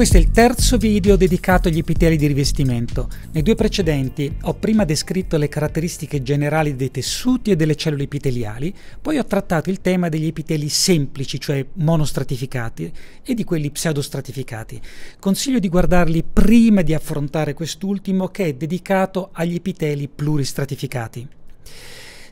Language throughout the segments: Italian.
Questo è il terzo video dedicato agli epiteli di rivestimento. Nei due precedenti ho prima descritto le caratteristiche generali dei tessuti e delle cellule epiteliali, poi ho trattato il tema degli epiteli semplici, cioè monostratificati, e di quelli pseudostratificati. Consiglio di guardarli prima di affrontare quest'ultimo che è dedicato agli epiteli pluristratificati.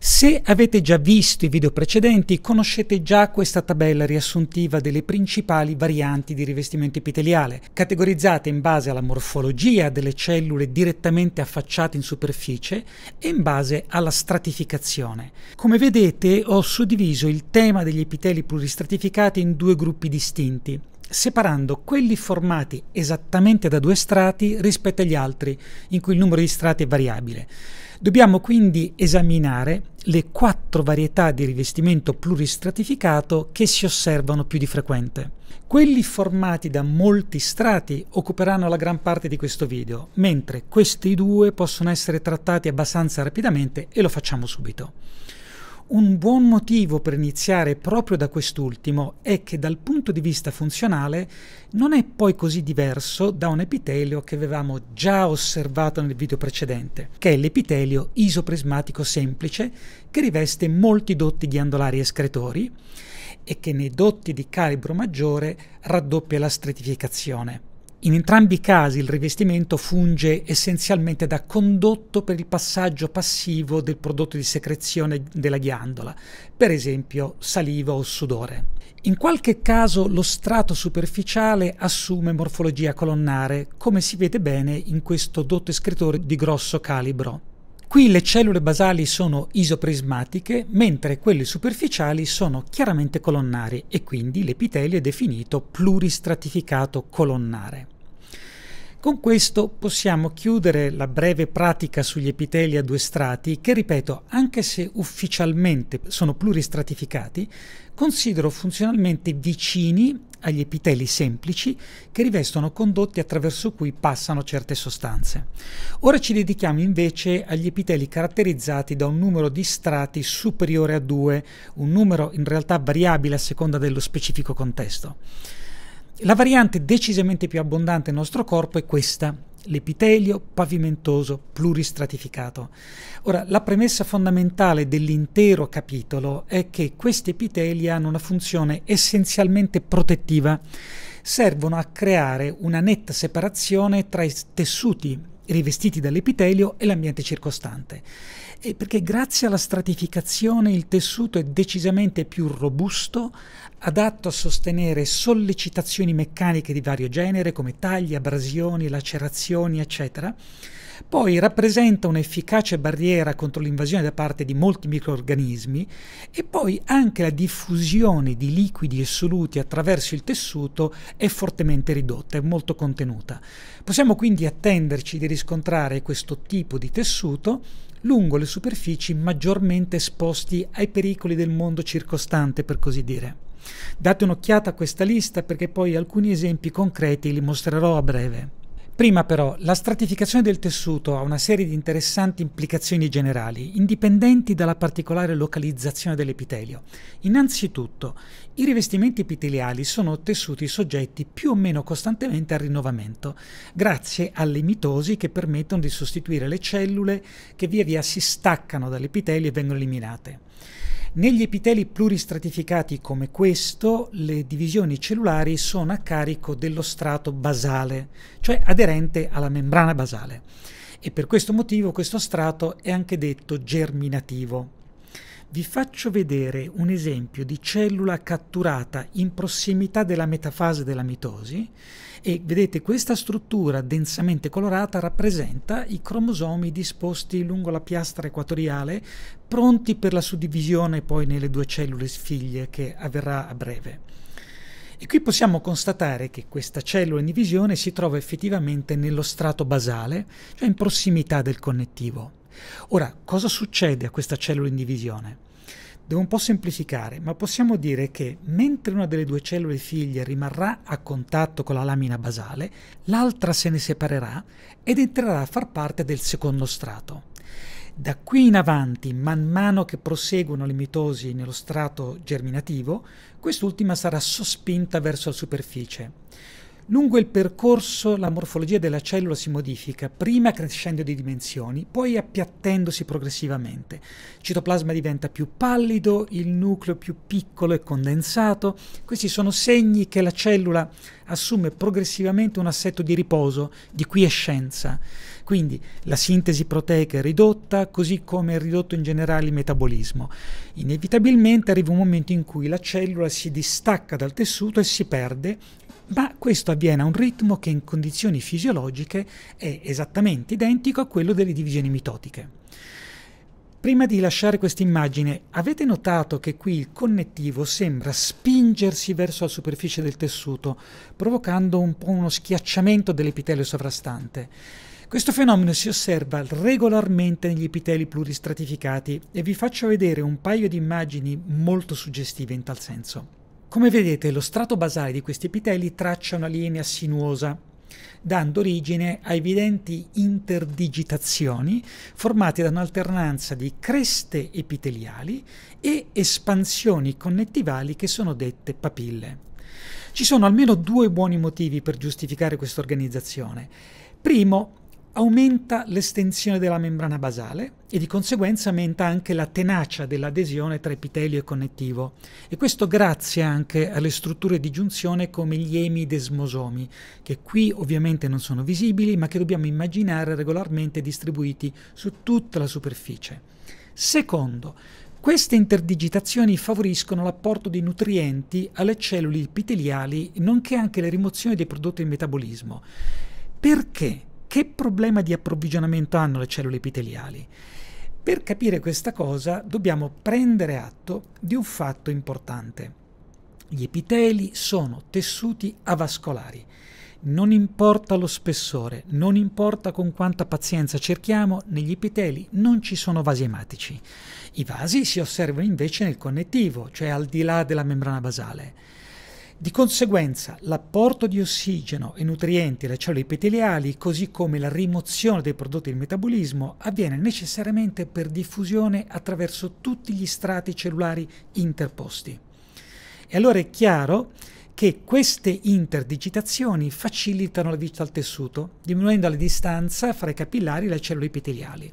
Se avete già visto i video precedenti, conoscete già questa tabella riassuntiva delle principali varianti di rivestimento epiteliale, categorizzate in base alla morfologia delle cellule direttamente affacciate in superficie e in base alla stratificazione. Come vedete, ho suddiviso il tema degli epiteli pluristratificati in due gruppi distinti separando quelli formati esattamente da due strati rispetto agli altri, in cui il numero di strati è variabile. Dobbiamo quindi esaminare le quattro varietà di rivestimento pluristratificato che si osservano più di frequente. Quelli formati da molti strati occuperanno la gran parte di questo video, mentre questi due possono essere trattati abbastanza rapidamente e lo facciamo subito. Un buon motivo per iniziare proprio da quest'ultimo è che dal punto di vista funzionale non è poi così diverso da un epitelio che avevamo già osservato nel video precedente, che è l'epitelio isoprismatico semplice che riveste molti dotti ghiandolari escretori e che nei dotti di calibro maggiore raddoppia la stratificazione. In entrambi i casi il rivestimento funge essenzialmente da condotto per il passaggio passivo del prodotto di secrezione della ghiandola, per esempio saliva o sudore. In qualche caso lo strato superficiale assume morfologia colonnare, come si vede bene in questo dotto escritore di grosso calibro. Qui le cellule basali sono isoprismatiche, mentre quelle superficiali sono chiaramente colonnari e quindi l'epitelio è definito pluristratificato colonnare. Con questo possiamo chiudere la breve pratica sugli epiteli a due strati che, ripeto, anche se ufficialmente sono pluristratificati, considero funzionalmente vicini agli epiteli semplici che rivestono condotti attraverso cui passano certe sostanze. Ora ci dedichiamo invece agli epiteli caratterizzati da un numero di strati superiore a 2, un numero in realtà variabile a seconda dello specifico contesto. La variante decisamente più abbondante nel nostro corpo è questa, l'epitelio pavimentoso pluristratificato. Ora, la premessa fondamentale dell'intero capitolo è che questi epiteli hanno una funzione essenzialmente protettiva, servono a creare una netta separazione tra i tessuti rivestiti dall'epitelio e l'ambiente circostante. E perché grazie alla stratificazione il tessuto è decisamente più robusto, adatto a sostenere sollecitazioni meccaniche di vario genere come tagli, abrasioni, lacerazioni, eccetera, poi rappresenta un'efficace barriera contro l'invasione da parte di molti microorganismi e poi anche la diffusione di liquidi e soluti attraverso il tessuto è fortemente ridotta, è molto contenuta. Possiamo quindi attenderci di riscontrare questo tipo di tessuto lungo le superfici maggiormente esposti ai pericoli del mondo circostante, per così dire. Date un'occhiata a questa lista perché poi alcuni esempi concreti li mostrerò a breve. Prima però, la stratificazione del tessuto ha una serie di interessanti implicazioni generali, indipendenti dalla particolare localizzazione dell'epitelio. Innanzitutto, i rivestimenti epiteliali sono tessuti soggetti più o meno costantemente al rinnovamento, grazie alle mitosi che permettono di sostituire le cellule che via via si staccano dall'epitelio e vengono eliminate. Negli epiteli pluristratificati come questo, le divisioni cellulari sono a carico dello strato basale, cioè aderente alla membrana basale. E per questo motivo questo strato è anche detto germinativo. Vi faccio vedere un esempio di cellula catturata in prossimità della metafase della mitosi e vedete questa struttura densamente colorata rappresenta i cromosomi disposti lungo la piastra equatoriale pronti per la suddivisione poi nelle due cellule sfiglie che avverrà a breve. E qui possiamo constatare che questa cellula in divisione si trova effettivamente nello strato basale, cioè in prossimità del connettivo. Ora, cosa succede a questa cellula in divisione? devo un po' semplificare, ma possiamo dire che mentre una delle due cellule figlie rimarrà a contatto con la lamina basale, l'altra se ne separerà ed entrerà a far parte del secondo strato. Da qui in avanti, man mano che proseguono le mitosi nello strato germinativo, quest'ultima sarà sospinta verso la superficie. Lungo il percorso la morfologia della cellula si modifica, prima crescendo di dimensioni, poi appiattendosi progressivamente. Il citoplasma diventa più pallido, il nucleo più piccolo e condensato. Questi sono segni che la cellula assume progressivamente un assetto di riposo, di quiescenza. Quindi la sintesi proteica è ridotta, così come è ridotto in generale il metabolismo. Inevitabilmente arriva un momento in cui la cellula si distacca dal tessuto e si perde ma questo avviene a un ritmo che in condizioni fisiologiche è esattamente identico a quello delle divisioni mitotiche. Prima di lasciare questa immagine, avete notato che qui il connettivo sembra spingersi verso la superficie del tessuto, provocando un po' uno schiacciamento dell'epitelio sovrastante. Questo fenomeno si osserva regolarmente negli epiteli pluristratificati e vi faccio vedere un paio di immagini molto suggestive in tal senso. Come vedete lo strato basale di questi epiteli traccia una linea sinuosa dando origine a evidenti interdigitazioni formate da un'alternanza di creste epiteliali e espansioni connettivali che sono dette papille. Ci sono almeno due buoni motivi per giustificare questa organizzazione. Primo, aumenta l'estensione della membrana basale e di conseguenza aumenta anche la tenacia dell'adesione tra epitelio e connettivo e questo grazie anche alle strutture di giunzione come gli emidesmosomi che qui ovviamente non sono visibili ma che dobbiamo immaginare regolarmente distribuiti su tutta la superficie. Secondo, queste interdigitazioni favoriscono l'apporto di nutrienti alle cellule epiteliali nonché anche la rimozione dei prodotti del metabolismo. Perché? che problema di approvvigionamento hanno le cellule epiteliali? Per capire questa cosa dobbiamo prendere atto di un fatto importante. Gli epiteli sono tessuti avascolari. Non importa lo spessore, non importa con quanta pazienza cerchiamo, negli epiteli non ci sono vasi ematici. I vasi si osservano invece nel connettivo, cioè al di là della membrana basale. Di conseguenza l'apporto di ossigeno e nutrienti alle cellule epiteliali, così come la rimozione dei prodotti del metabolismo, avviene necessariamente per diffusione attraverso tutti gli strati cellulari interposti. E allora è chiaro che queste interdigitazioni facilitano la vita al tessuto, diminuendo la distanza fra i capillari e le cellule epiteliali.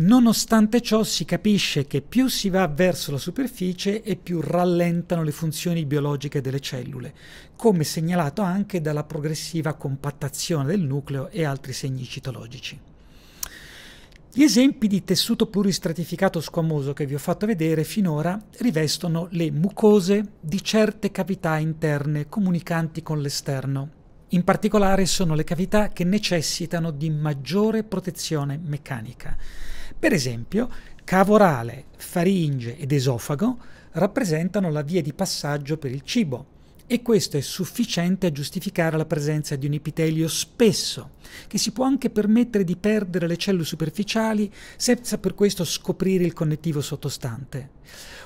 Nonostante ciò si capisce che più si va verso la superficie e più rallentano le funzioni biologiche delle cellule, come segnalato anche dalla progressiva compattazione del nucleo e altri segni citologici. Gli esempi di tessuto pluristratificato squamoso che vi ho fatto vedere finora rivestono le mucose di certe cavità interne comunicanti con l'esterno, in particolare sono le cavità che necessitano di maggiore protezione meccanica. Per esempio, cavorale, faringe ed esofago rappresentano la via di passaggio per il cibo e questo è sufficiente a giustificare la presenza di un epitelio spesso, che si può anche permettere di perdere le cellule superficiali senza per questo scoprire il connettivo sottostante.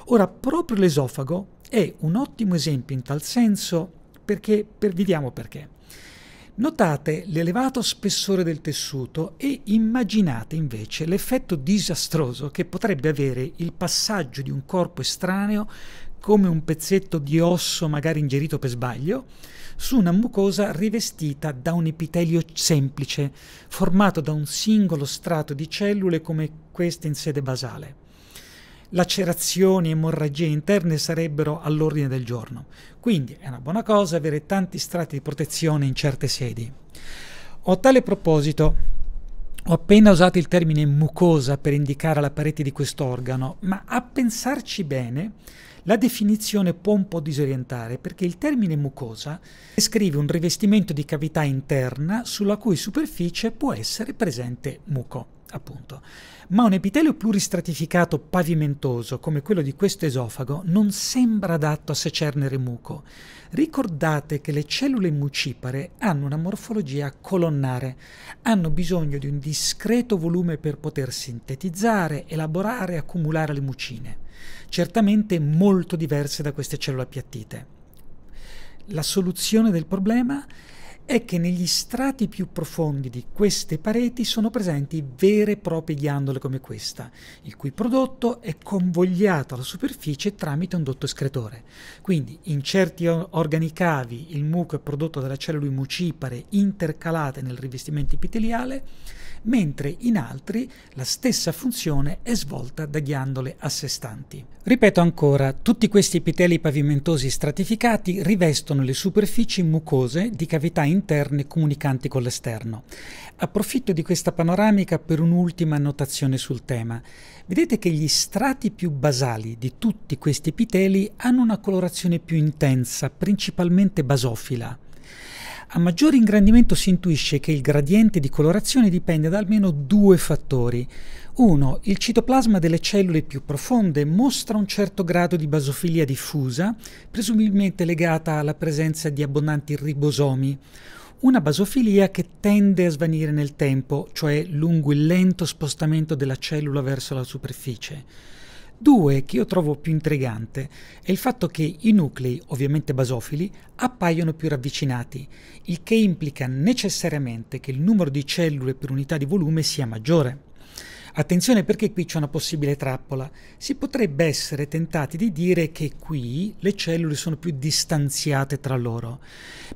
Ora, proprio l'esofago è un ottimo esempio in tal senso perché per, vediamo perché. Notate l'elevato spessore del tessuto e immaginate invece l'effetto disastroso che potrebbe avere il passaggio di un corpo estraneo come un pezzetto di osso magari ingerito per sbaglio, su una mucosa rivestita da un epitelio semplice, formato da un singolo strato di cellule come queste in sede basale lacerazioni, e emorragie interne sarebbero all'ordine del giorno. Quindi è una buona cosa avere tanti strati di protezione in certe sedi. A tale proposito, ho appena usato il termine mucosa per indicare la parete di quest'organo, ma a pensarci bene la definizione può un po' disorientare perché il termine mucosa descrive un rivestimento di cavità interna sulla cui superficie può essere presente muco appunto. Ma un epitelio pluristratificato pavimentoso come quello di questo esofago non sembra adatto a secernere muco. Ricordate che le cellule mucipare hanno una morfologia colonnare, hanno bisogno di un discreto volume per poter sintetizzare, elaborare e accumulare le mucine, certamente molto diverse da queste cellule appiattite. La soluzione del problema è è che negli strati più profondi di queste pareti sono presenti vere e proprie ghiandole come questa, il cui prodotto è convogliato alla superficie tramite un dotto escretore. Quindi in certi organi cavi il muco è prodotto dalle cellule mucipare intercalate nel rivestimento epiteliale, mentre in altri la stessa funzione è svolta da ghiandole a sé stanti. Ripeto ancora, tutti questi epiteli pavimentosi stratificati rivestono le superfici mucose di cavità interne comunicanti con l'esterno. Approfitto di questa panoramica per un'ultima annotazione sul tema. Vedete che gli strati più basali di tutti questi epiteli hanno una colorazione più intensa, principalmente basofila. A maggiore ingrandimento si intuisce che il gradiente di colorazione dipende da almeno due fattori. 1. Il citoplasma delle cellule più profonde mostra un certo grado di basofilia diffusa, presumibilmente legata alla presenza di abbondanti ribosomi. Una basofilia che tende a svanire nel tempo, cioè lungo il lento spostamento della cellula verso la superficie. Due che io trovo più intrigante è il fatto che i nuclei, ovviamente basofili, appaiono più ravvicinati, il che implica necessariamente che il numero di cellule per unità di volume sia maggiore. Attenzione perché qui c'è una possibile trappola. Si potrebbe essere tentati di dire che qui le cellule sono più distanziate tra loro,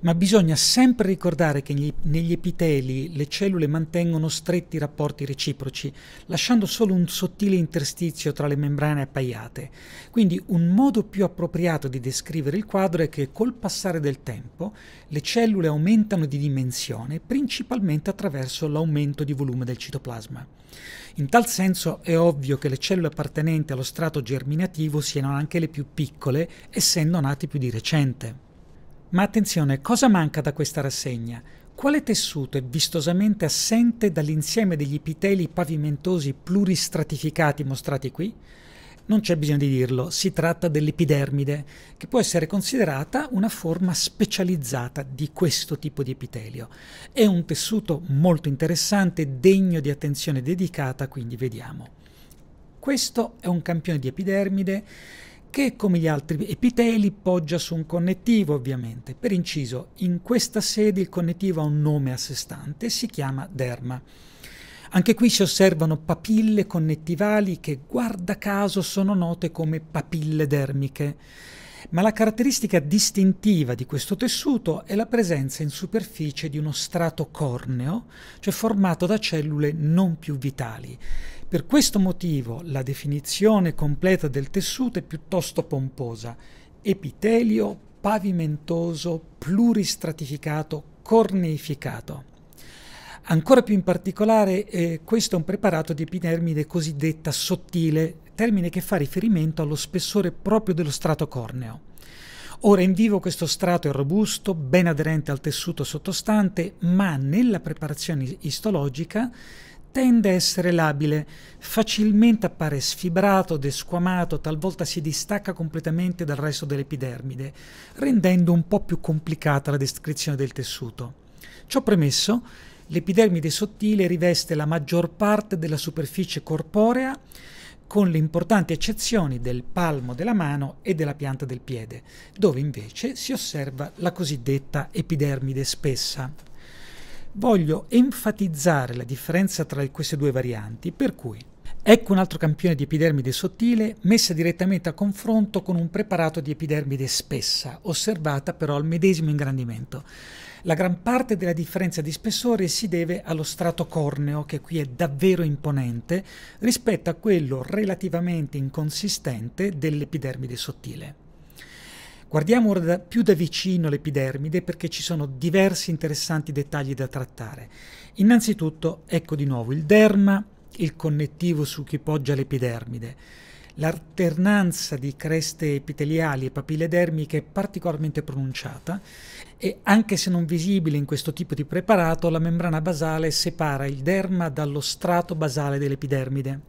ma bisogna sempre ricordare che negli, epiteli le cellule mantengono stretti rapporti reciproci, lasciando solo un sottile interstizio tra le membrane appaiate. Quindi un modo più appropriato di descrivere il quadro è che col passare del tempo le cellule aumentano di dimensione, principalmente attraverso l'aumento di volume del citoplasma. In tal senso è ovvio che le cellule appartenenti allo strato germinativo siano anche le più piccole, essendo nati più di recente. Ma attenzione, cosa manca da questa rassegna? Quale tessuto è vistosamente assente dall'insieme degli epiteli pavimentosi pluristratificati mostrati qui? Non c'è bisogno di dirlo, si tratta dell'epidermide, che può essere considerata una forma specializzata di questo tipo di epitelio. È un tessuto molto interessante, degno di attenzione dedicata, quindi vediamo. Questo è un campione di epidermide che come gli altri epiteli poggia su un connettivo ovviamente. Per inciso, in questa sede il connettivo ha un nome a sé stante, si chiama derma. Anche qui si osservano papille connettivali che guarda caso sono note come papille dermiche. Ma la caratteristica distintiva di questo tessuto è la presenza in superficie di uno strato corneo, cioè formato da cellule non più vitali. Per questo motivo la definizione completa del tessuto è piuttosto pomposa. Epitelio pavimentoso pluristratificato corneificato. Ancora più in particolare eh, questo è un preparato di epidermide cosiddetta sottile, termine che fa riferimento allo spessore proprio dello strato corneo. Ora in vivo questo strato è robusto, ben aderente al tessuto sottostante, ma nella preparazione istologica tende a essere labile, facilmente appare sfibrato, desquamato, talvolta si distacca completamente dal resto dell'epidermide, rendendo un po' più complicata la descrizione del tessuto. Ciò premesso, L'epidermide sottile riveste la maggior parte della superficie corporea con le importanti eccezioni del palmo della mano e della pianta del piede, dove invece si osserva la cosiddetta epidermide spessa. Voglio enfatizzare la differenza tra queste due varianti, per cui ecco un altro campione di epidermide sottile messa direttamente a confronto con un preparato di epidermide spessa, osservata però al medesimo ingrandimento. La gran parte della differenza di spessore si deve allo strato corneo, che qui è davvero imponente, rispetto a quello relativamente inconsistente dell'epidermide sottile. Guardiamo ora da, più da vicino l'epidermide perché ci sono diversi interessanti dettagli da trattare. Innanzitutto, ecco di nuovo il derma, il connettivo su cui poggia l'epidermide l'alternanza di creste epiteliali e papille dermiche è particolarmente pronunciata e anche se non visibile in questo tipo di preparato, la membrana basale separa il derma dallo strato basale dell'epidermide.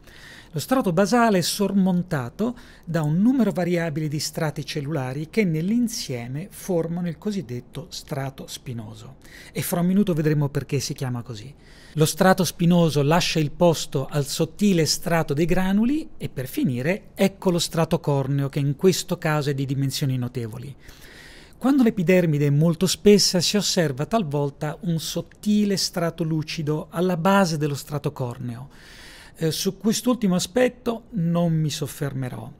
Lo strato basale è sormontato da un numero variabile di strati cellulari che nell'insieme formano il cosiddetto strato spinoso. E fra un minuto vedremo perché si chiama così. Lo strato spinoso lascia il posto al sottile strato dei granuli e per finire ecco lo strato corneo che in questo caso è di dimensioni notevoli. Quando l'epidermide è molto spessa si osserva talvolta un sottile strato lucido alla base dello strato corneo. Eh, su quest'ultimo aspetto non mi soffermerò.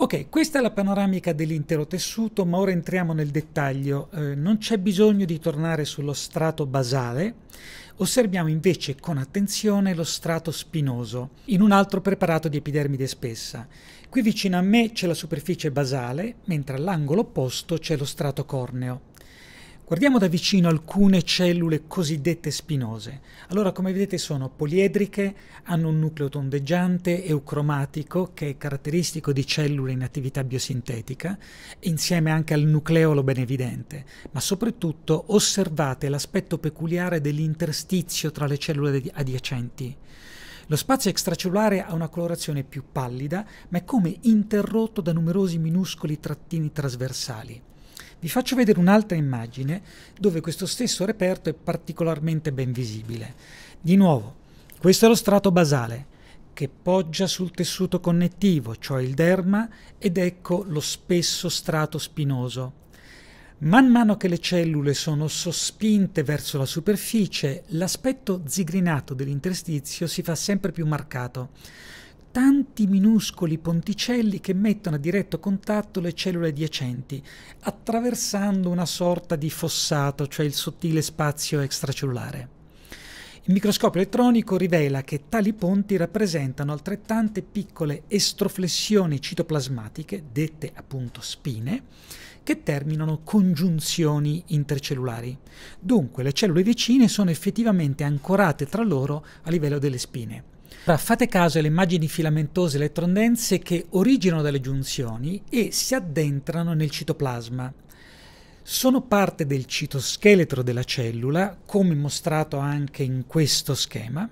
Ok, questa è la panoramica dell'intero tessuto, ma ora entriamo nel dettaglio. Eh, non c'è bisogno di tornare sullo strato basale, osserviamo invece con attenzione lo strato spinoso, in un altro preparato di epidermide spessa. Qui vicino a me c'è la superficie basale, mentre all'angolo opposto c'è lo strato corneo. Guardiamo da vicino alcune cellule cosiddette spinose. Allora, come vedete, sono poliedriche, hanno un nucleo tondeggiante, eucromatico, che è caratteristico di cellule in attività biosintetica, insieme anche al nucleolo ben evidente. Ma soprattutto osservate l'aspetto peculiare dell'interstizio tra le cellule adiacenti. Lo spazio extracellulare ha una colorazione più pallida, ma è come interrotto da numerosi minuscoli trattini trasversali. Vi faccio vedere un'altra immagine dove questo stesso reperto è particolarmente ben visibile. Di nuovo, questo è lo strato basale che poggia sul tessuto connettivo, cioè il derma, ed ecco lo spesso strato spinoso. Man mano che le cellule sono sospinte verso la superficie, l'aspetto zigrinato dell'interstizio si fa sempre più marcato tanti minuscoli ponticelli che mettono a diretto contatto le cellule adiacenti, attraversando una sorta di fossato, cioè il sottile spazio extracellulare. Il microscopio elettronico rivela che tali ponti rappresentano altrettante piccole estroflessioni citoplasmatiche, dette appunto spine, che terminano congiunzioni intercellulari. Dunque le cellule vicine sono effettivamente ancorate tra loro a livello delle spine. Ora, fate caso alle immagini filamentose elettrondense che originano dalle giunzioni e si addentrano nel citoplasma. Sono parte del citoscheletro della cellula, come mostrato anche in questo schema.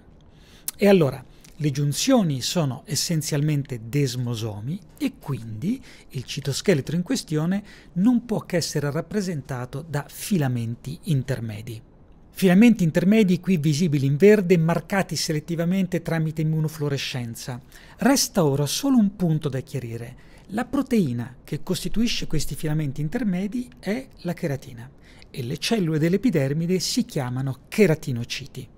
E allora, le giunzioni sono essenzialmente desmosomi e quindi il citoscheletro in questione non può che essere rappresentato da filamenti intermedi. Filamenti intermedi qui visibili in verde marcati selettivamente tramite immunofluorescenza. Resta ora solo un punto da chiarire. La proteina che costituisce questi filamenti intermedi è la cheratina e le cellule dell'epidermide si chiamano cheratinociti.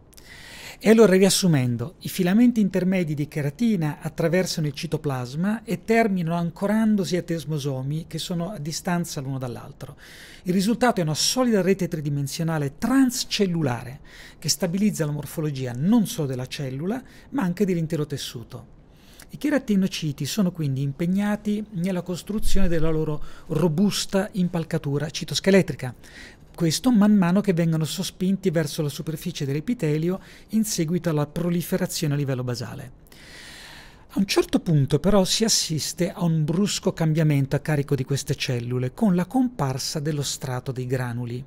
E allora riassumendo, i filamenti intermedi di cheratina attraversano il citoplasma e terminano ancorandosi a tesmosomi che sono a distanza l'uno dall'altro. Il risultato è una solida rete tridimensionale transcellulare che stabilizza la morfologia non solo della cellula, ma anche dell'intero tessuto. I cheratinociti sono quindi impegnati nella costruzione della loro robusta impalcatura citoscheletrica, questo man mano che vengono sospinti verso la superficie dell'epitelio in seguito alla proliferazione a livello basale. A un certo punto però si assiste a un brusco cambiamento a carico di queste cellule con la comparsa dello strato dei granuli.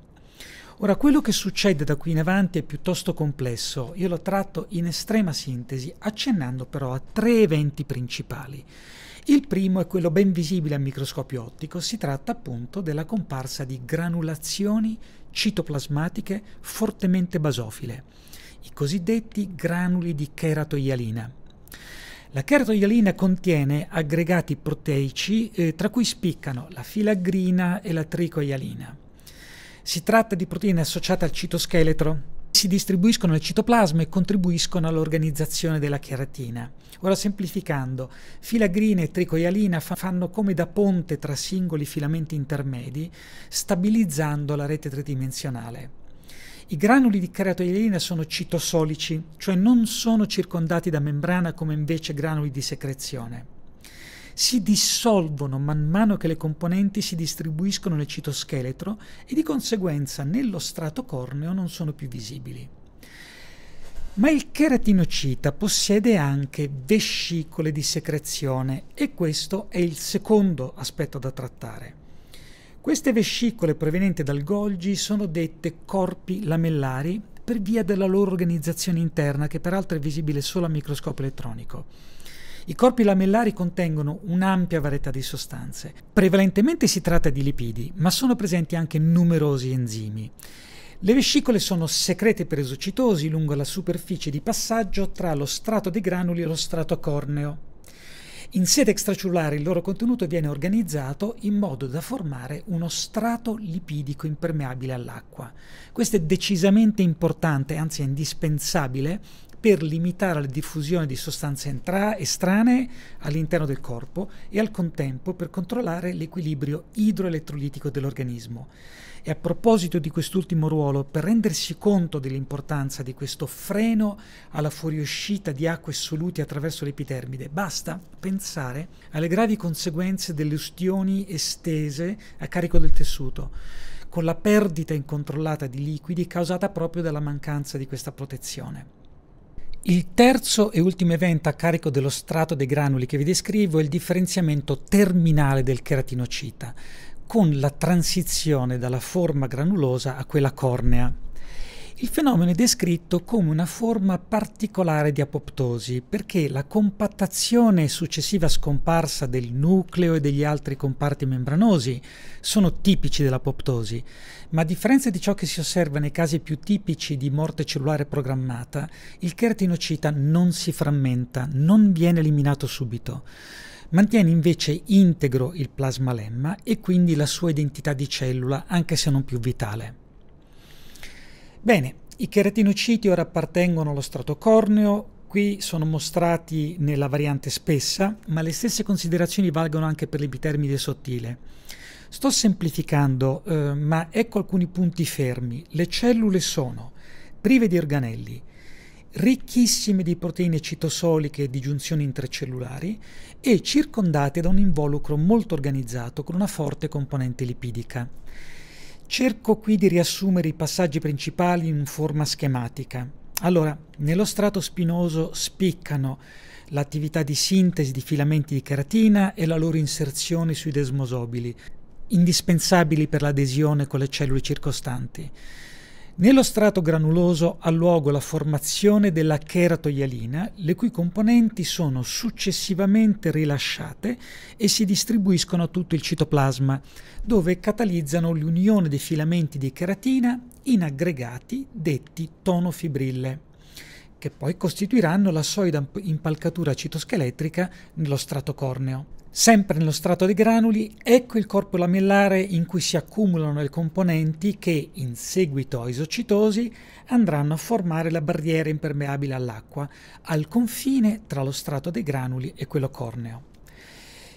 Ora, quello che succede da qui in avanti è piuttosto complesso, io lo tratto in estrema sintesi, accennando però a tre eventi principali. Il primo è quello ben visibile al microscopio ottico, si tratta appunto della comparsa di granulazioni citoplasmatiche fortemente basofile, i cosiddetti granuli di cheratoialina. La cheratoialina contiene aggregati proteici eh, tra cui spiccano la filagrina e la tricoialina. Si tratta di proteine associate al citoscheletro, si distribuiscono nel citoplasma e contribuiscono all'organizzazione della cheratina. Ora semplificando, filagrina e tricoialina fa fanno come da ponte tra singoli filamenti intermedi, stabilizzando la rete tridimensionale. I granuli di caratoialina sono citosolici, cioè non sono circondati da membrana come invece granuli di secrezione si dissolvono man mano che le componenti si distribuiscono nel citoscheletro e di conseguenza nello strato corneo non sono più visibili. Ma il cheratinocita possiede anche vescicole di secrezione e questo è il secondo aspetto da trattare. Queste vescicole provenienti dal Golgi sono dette corpi lamellari per via della loro organizzazione interna che peraltro è visibile solo a microscopio elettronico. I corpi lamellari contengono un'ampia varietà di sostanze. Prevalentemente si tratta di lipidi, ma sono presenti anche numerosi enzimi. Le vescicole sono secrete per esocitosi lungo la superficie di passaggio tra lo strato dei granuli e lo strato corneo. In sede extracellulare il loro contenuto viene organizzato in modo da formare uno strato lipidico impermeabile all'acqua. Questo è decisamente importante, anzi è indispensabile, per limitare la diffusione di sostanze estranee all'interno del corpo e al contempo per controllare l'equilibrio idroelettrolitico dell'organismo. E a proposito di quest'ultimo ruolo, per rendersi conto dell'importanza di questo freno alla fuoriuscita di acque soluti attraverso l'epitermide, basta pensare alle gravi conseguenze delle ustioni estese a carico del tessuto con la perdita incontrollata di liquidi causata proprio dalla mancanza di questa protezione. Il terzo e ultimo evento a carico dello strato dei granuli che vi descrivo è il differenziamento terminale del cheratinocita, con la transizione dalla forma granulosa a quella cornea. Il fenomeno è descritto come una forma particolare di apoptosi perché la compattazione e successiva scomparsa del nucleo e degli altri comparti membranosi sono tipici dell'apoptosi, ma a differenza di ciò che si osserva nei casi più tipici di morte cellulare programmata, il cheratinocita non si frammenta, non viene eliminato subito mantiene invece integro il plasma lemma e quindi la sua identità di cellula, anche se non più vitale. Bene, i cheratinociti ora appartengono allo strato corneo, qui sono mostrati nella variante spessa, ma le stesse considerazioni valgono anche per l'epitermide sottile. Sto semplificando, eh, ma ecco alcuni punti fermi. Le cellule sono prive di organelli, ricchissime di proteine citosoliche e di giunzioni intracellulari e circondate da un involucro molto organizzato con una forte componente lipidica. Cerco qui di riassumere i passaggi principali in forma schematica. Allora, nello strato spinoso spiccano l'attività di sintesi di filamenti di cheratina e la loro inserzione sui desmosobili, indispensabili per l'adesione con le cellule circostanti. Nello strato granuloso ha luogo la formazione della cheratoialina, le cui componenti sono successivamente rilasciate e si distribuiscono a tutto il citoplasma, dove catalizzano l'unione dei filamenti di cheratina in aggregati detti tonofibrille, che poi costituiranno la solida impalcatura citoscheletrica nello strato corneo. Sempre nello strato dei granuli, ecco il corpo lamellare in cui si accumulano le componenti che, in seguito isocitosi, andranno a formare la barriera impermeabile all'acqua, al confine tra lo strato dei granuli e quello corneo.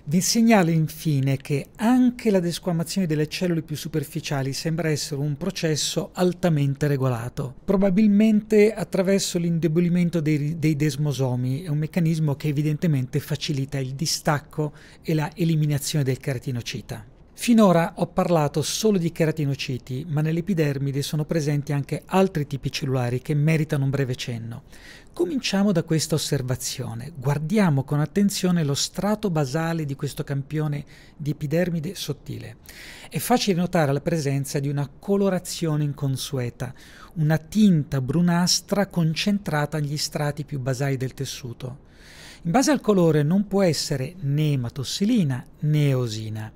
Vi segnalo infine che anche la desquamazione delle cellule più superficiali sembra essere un processo altamente regolato, probabilmente attraverso l'indebolimento dei, dei desmosomi, è un meccanismo che evidentemente facilita il distacco e la eliminazione del carotinocita. Finora ho parlato solo di cheratinociti, ma nell'epidermide sono presenti anche altri tipi cellulari che meritano un breve cenno. Cominciamo da questa osservazione. Guardiamo con attenzione lo strato basale di questo campione di epidermide sottile. È facile notare la presenza di una colorazione inconsueta, una tinta brunastra concentrata agli strati più basali del tessuto. In base al colore non può essere né ematossilina né eosina.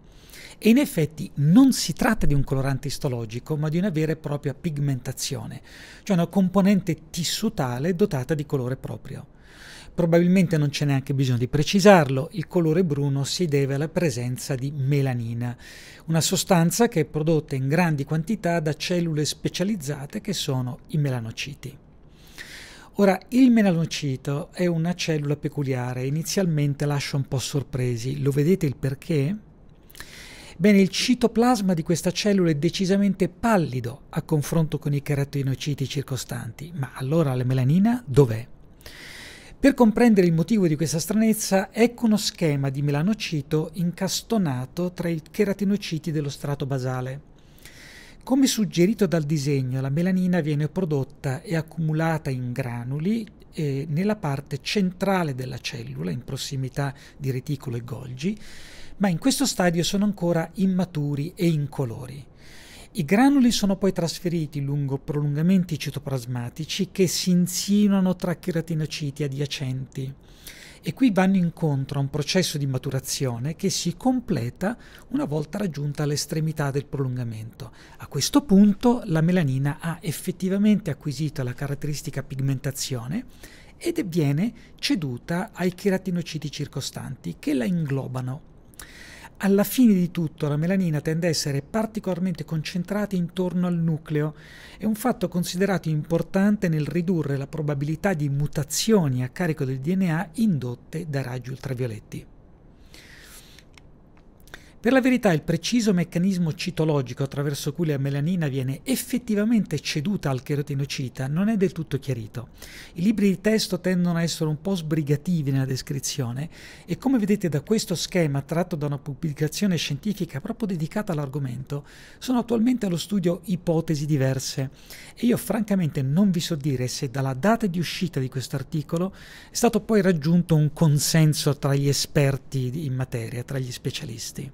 E in effetti non si tratta di un colorante istologico, ma di una vera e propria pigmentazione, cioè una componente tissutale dotata di colore proprio. Probabilmente non c'è neanche bisogno di precisarlo, il colore bruno si deve alla presenza di melanina, una sostanza che è prodotta in grandi quantità da cellule specializzate che sono i melanociti. Ora, il melanocito è una cellula peculiare, inizialmente lascia un po' sorpresi. Lo vedete il perché? Bene, il citoplasma di questa cellula è decisamente pallido a confronto con i carotinociti circostanti, ma allora la melanina dov'è? Per comprendere il motivo di questa stranezza, ecco uno schema di melanocito incastonato tra i cheratinociti dello strato basale. Come suggerito dal disegno, la melanina viene prodotta e accumulata in granuli eh, nella parte centrale della cellula, in prossimità di reticolo e golgi, ma in questo stadio sono ancora immaturi e incolori. I granuli sono poi trasferiti lungo prolungamenti citoplasmatici che si insinuano tra cheratinociti adiacenti e qui vanno incontro a un processo di maturazione che si completa una volta raggiunta l'estremità del prolungamento. A questo punto la melanina ha effettivamente acquisito la caratteristica pigmentazione ed viene ceduta ai cheratinociti circostanti che la inglobano alla fine di tutto la melanina tende a essere particolarmente concentrata intorno al nucleo, è un fatto considerato importante nel ridurre la probabilità di mutazioni a carico del DNA indotte da raggi ultravioletti. Per la verità il preciso meccanismo citologico attraverso cui la melanina viene effettivamente ceduta al cherotinocita non è del tutto chiarito. I libri di testo tendono a essere un po' sbrigativi nella descrizione e come vedete da questo schema tratto da una pubblicazione scientifica proprio dedicata all'argomento, sono attualmente allo studio ipotesi diverse e io francamente non vi so dire se dalla data di uscita di questo articolo è stato poi raggiunto un consenso tra gli esperti in materia, tra gli specialisti.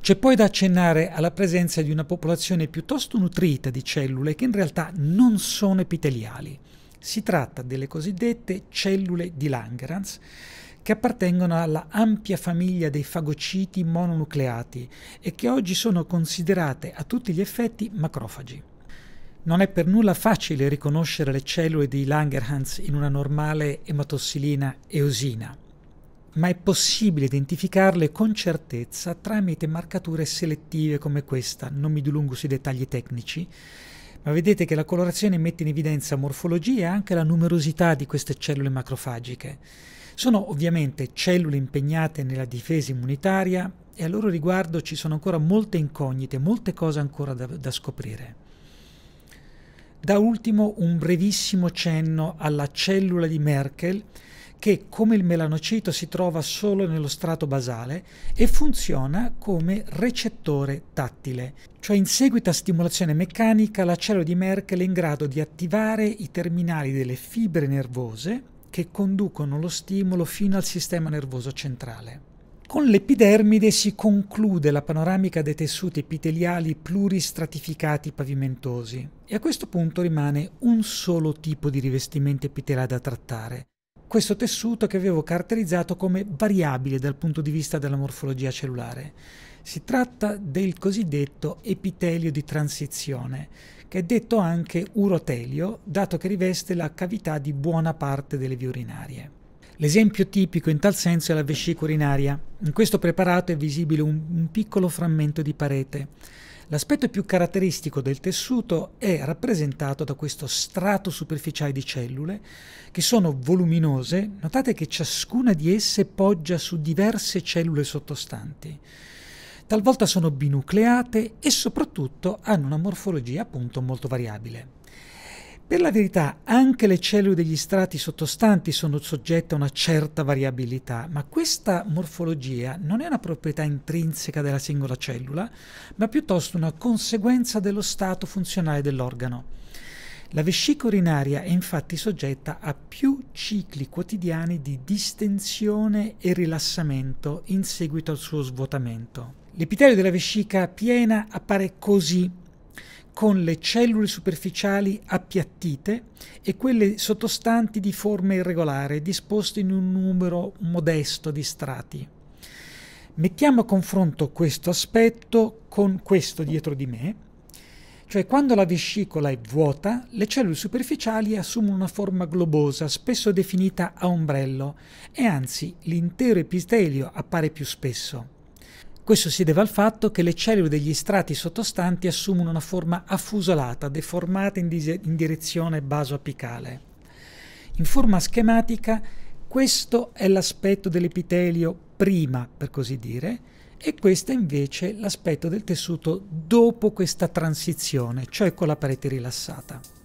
C'è poi da accennare alla presenza di una popolazione piuttosto nutrita di cellule che in realtà non sono epiteliali. Si tratta delle cosiddette cellule di Langerhans, che appartengono alla ampia famiglia dei fagociti mononucleati e che oggi sono considerate a tutti gli effetti macrofagi. Non è per nulla facile riconoscere le cellule di Langerhans in una normale ematossilina eosina ma è possibile identificarle con certezza tramite marcature selettive come questa. Non mi dilungo sui dettagli tecnici, ma vedete che la colorazione mette in evidenza morfologia e anche la numerosità di queste cellule macrofagiche. Sono ovviamente cellule impegnate nella difesa immunitaria e a loro riguardo ci sono ancora molte incognite, molte cose ancora da, da scoprire. Da ultimo un brevissimo cenno alla cellula di Merkel, che come il melanocito si trova solo nello strato basale e funziona come recettore tattile, cioè in seguito a stimolazione meccanica la cellula di Merkel è in grado di attivare i terminali delle fibre nervose che conducono lo stimolo fino al sistema nervoso centrale. Con l'epidermide si conclude la panoramica dei tessuti epiteliali pluristratificati pavimentosi e a questo punto rimane un solo tipo di rivestimento epiteliale da trattare, questo tessuto che avevo caratterizzato come variabile dal punto di vista della morfologia cellulare. Si tratta del cosiddetto epitelio di transizione, che è detto anche urotelio, dato che riveste la cavità di buona parte delle vie urinarie. L'esempio tipico in tal senso è la vescica urinaria. In questo preparato è visibile un, un piccolo frammento di parete L'aspetto più caratteristico del tessuto è rappresentato da questo strato superficiale di cellule che sono voluminose, notate che ciascuna di esse poggia su diverse cellule sottostanti. Talvolta sono binucleate e soprattutto hanno una morfologia appunto molto variabile. Per la verità, anche le cellule degli strati sottostanti sono soggette a una certa variabilità, ma questa morfologia non è una proprietà intrinseca della singola cellula, ma piuttosto una conseguenza dello stato funzionale dell'organo. La vescica urinaria è infatti soggetta a più cicli quotidiani di distensione e rilassamento in seguito al suo svuotamento. L'epitelio della vescica piena appare così con le cellule superficiali appiattite e quelle sottostanti di forma irregolare, disposte in un numero modesto di strati. Mettiamo a confronto questo aspetto con questo dietro di me, cioè quando la vescicola è vuota, le cellule superficiali assumono una forma globosa, spesso definita a ombrello, e anzi l'intero epitelio appare più spesso. Questo si deve al fatto che le cellule degli strati sottostanti assumono una forma affusolata, deformata in, in direzione basoapicale. In forma schematica questo è l'aspetto dell'epitelio prima, per così dire, e questo è invece l'aspetto del tessuto dopo questa transizione, cioè con la parete rilassata.